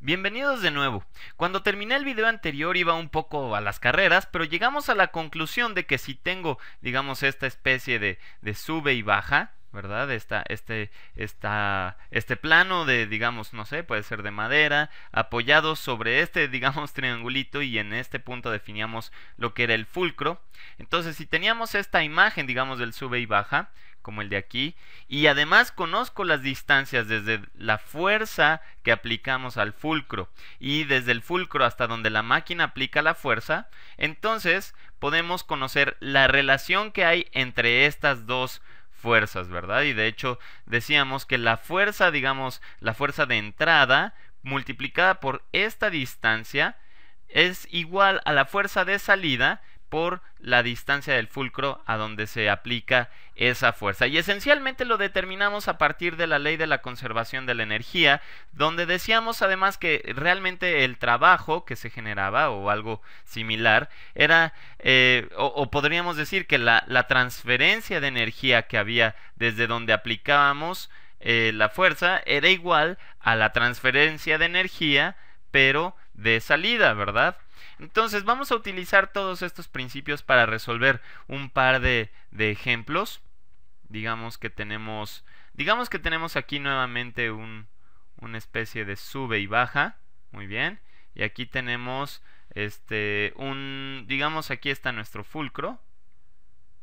Bienvenidos de nuevo. Cuando terminé el video anterior iba un poco a las carreras, pero llegamos a la conclusión de que si tengo, digamos, esta especie de, de sube y baja, ¿verdad? Esta, este, esta, este plano de, digamos, no sé, puede ser de madera, apoyado sobre este, digamos, triangulito y en este punto definíamos lo que era el fulcro. Entonces, si teníamos esta imagen, digamos, del sube y baja, como el de aquí, y además conozco las distancias desde la fuerza que aplicamos al fulcro y desde el fulcro hasta donde la máquina aplica la fuerza, entonces podemos conocer la relación que hay entre estas dos fuerzas, ¿verdad? Y de hecho decíamos que la fuerza, digamos, la fuerza de entrada multiplicada por esta distancia es igual a la fuerza de salida por la distancia del fulcro a donde se aplica esa fuerza. Y esencialmente lo determinamos a partir de la ley de la conservación de la energía, donde decíamos además que realmente el trabajo que se generaba o algo similar era, eh, o, podríamos decir que la, transferencia de energía que había desde donde aplicábamos eh, la fuerza era igual a la transferencia de energía, pero de salida, ¿verdad? Entonces vamos a utilizar todos estos principios para resolver un par de, ejemplos. Digamos que tenemos, digamos que tenemos aquí nuevamente un, una especie de sube y baja. Muy bien. Y aquí tenemos este un, digamos aquí está nuestro fulcro.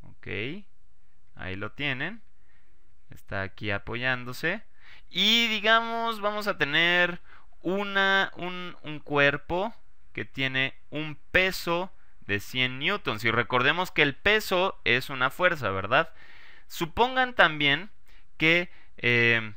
Ok. Ahí lo tienen. Está aquí apoyándose. Y digamos, vamos a tener una, un, un cuerpo que tiene un peso de 100 newtons. Y recordemos que el peso es una fuerza, ¿verdad? Supongan también que eh,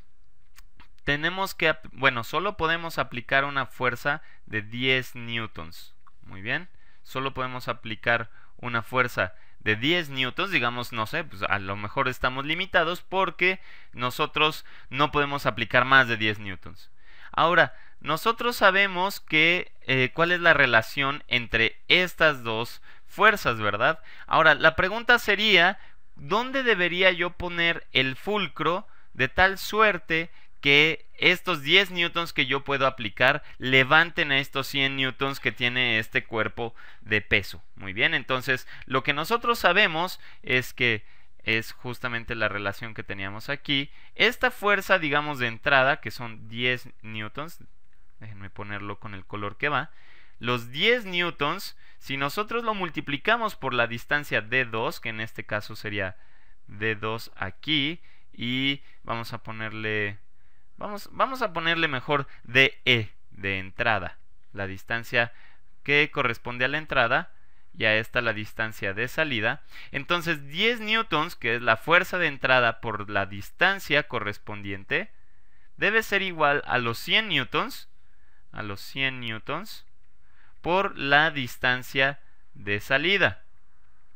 tenemos que, bueno, solo podemos aplicar una fuerza de 10 newtons. Muy bien, solo podemos aplicar una fuerza de 10 newtons, digamos, no sé, pues a lo mejor estamos limitados porque nosotros no podemos aplicar más de 10 newtons. Ahora, nosotros sabemos que eh, cuál es la relación entre estas dos fuerzas, ¿verdad? Ahora, la pregunta sería, ¿dónde debería yo poner el fulcro de tal suerte que estos 10 newtons que yo puedo aplicar levanten a estos 100 newtons que tiene este cuerpo de peso. Muy bien, entonces lo que nosotros sabemos es que es justamente la relación que teníamos aquí. Esta fuerza, digamos, de entrada, que son 10 newtons, déjenme ponerlo con el color que va, los 10 newtons, si nosotros lo multiplicamos por la distancia D2, que en este caso sería D2 aquí, y vamos a ponerle, vamos, vamos a ponerle mejor DE, e, de entrada, la distancia que corresponde a la entrada, y a esta la distancia de salida. Entonces 10 newtons, que es la fuerza de entrada por la distancia correspondiente, debe ser igual a los 100 newtons, a los 100 newtons por la distancia de salida.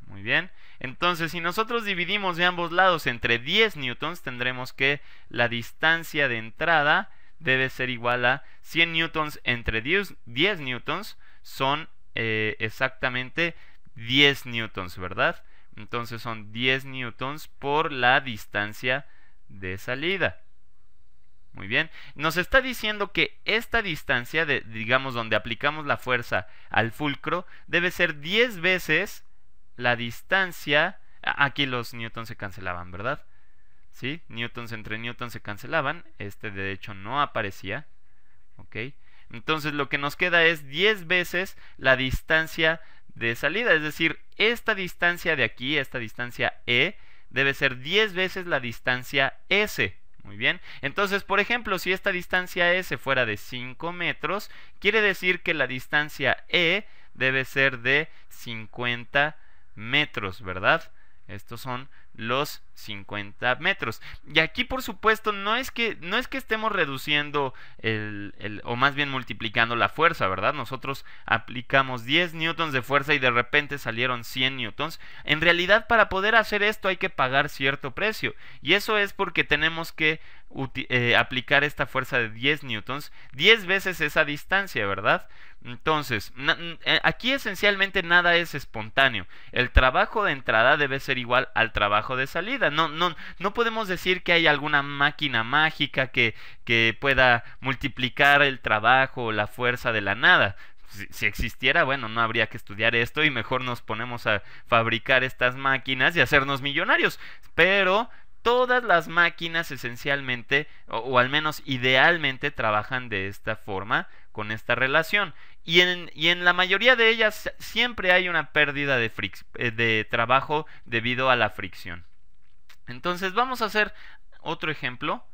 Muy bien. Entonces, si nosotros dividimos de ambos lados entre 10 newtons, tendremos que la distancia de entrada debe ser igual a 100 newtons entre 10, newtons son eh, exactamente 10 newtons, ¿verdad? Entonces son 10 newtons por la distancia de salida. Muy bien. Nos está diciendo que esta distancia, de, digamos, donde aplicamos la fuerza al fulcro, debe ser 10 veces la distancia... Aquí los newtons se cancelaban, ¿verdad? ¿Sí? Newtons entre newtons se cancelaban. Este, de hecho, no aparecía. ¿Ok? Entonces, lo que nos queda es 10 veces la distancia de salida. Es decir, esta distancia de aquí, esta distancia E, debe ser 10 veces la distancia S. Muy bien. Entonces, por ejemplo, si esta distancia e S fuera de 5 metros, quiere decir que la distancia E debe ser de 50 metros, ¿verdad? Estos son los 50 metros. Y aquí, por supuesto, no es que, no es que estemos reduciendo el, o más bien multiplicando la fuerza, ¿verdad? Nosotros aplicamos 10 newtons de fuerza y de repente salieron 100 newtons. En realidad, para poder hacer esto hay que pagar cierto precio. Y eso es porque tenemos que eh, aplicar esta fuerza de 10 newtons 10 veces esa distancia, ¿verdad? Entonces, eh, aquí esencialmente nada es espontáneo. El trabajo de entrada debe ser igual al trabajo de salida. No, no, no podemos decir que hay alguna máquina mágica que, pueda multiplicar el trabajo o la fuerza de la nada. Si, existiera, bueno, no habría que estudiar esto y mejor nos ponemos a fabricar estas máquinas y hacernos millonarios. Pero todas las máquinas esencialmente, o al menos idealmente, trabajan de esta forma con esta relación. Y en, y en, la mayoría de ellas siempre hay una pérdida de, eh, de trabajo debido a la fricción. Entonces vamos a hacer otro ejemplo.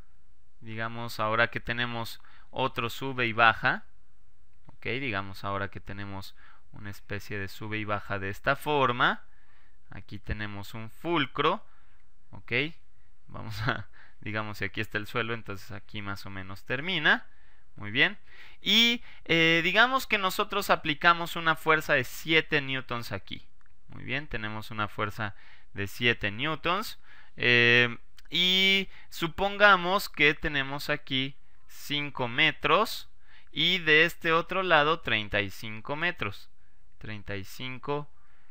Digamos ahora que tenemos otro sube y baja. Ok, digamos ahora que tenemos una especie de sube y baja de esta forma. Aquí tenemos un fulcro. Ok, vamos a, digamos si aquí está el suelo, entonces aquí más o menos termina. Muy bien. Y eh, digamos que nosotros aplicamos una fuerza de 7 newtons aquí. Muy bien, tenemos una fuerza de 7 newtons. Em, y supongamos que tenemos aquí 5 metros y de este otro lado 35 metros. 35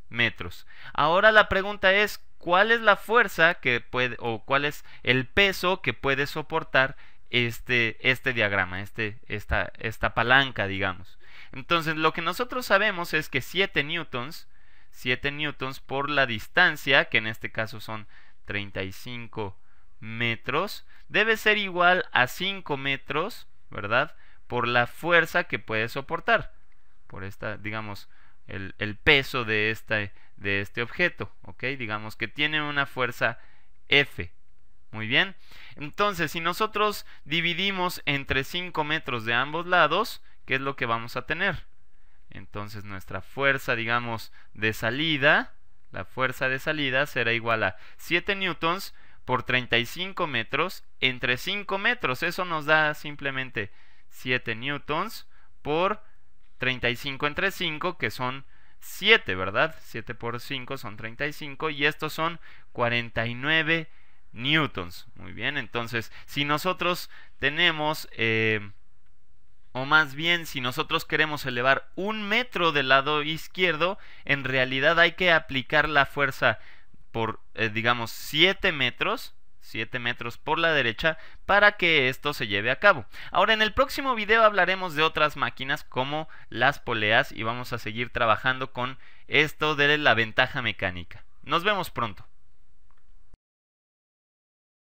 metros. Ahora la pregunta es, ¿cuál es la fuerza que puede o cuál es el peso que puede soportar este, este diagrama, este, esta, esta palanca, digamos. Entonces, lo que nosotros sabemos es que 7 newtons, 7 newtons por la distancia, que en este caso son 35 metros, debe ser igual a 5 metros, ¿verdad? Por la fuerza que puede soportar, por esta, digamos, el, peso de, esta, de este objeto, ¿ok? Digamos que tiene una fuerza F. Muy bien. Entonces, si nosotros dividimos entre 5 metros de ambos lados, ¿qué es lo que vamos a tener? Entonces nuestra fuerza, digamos, de salida, la fuerza de salida será igual a 7 newtons por 35 metros entre 5 metros. Eso nos da simplemente 7 newtons por 35 entre 5, que son 7, ¿verdad? 7 por 5 son 35 y estos son 49 newtons. Muy bien, entonces si nosotros tenemos, eh, o más bien si nosotros queremos elevar un metro del lado izquierdo, en realidad hay que aplicar la fuerza por, eh, digamos, 7 metros. 7 metros por la derecha para que esto se lleve a cabo. Ahora en el próximo video hablaremos de otras máquinas como las poleas y vamos a seguir trabajando con esto de la ventaja mecánica. Nos vemos pronto.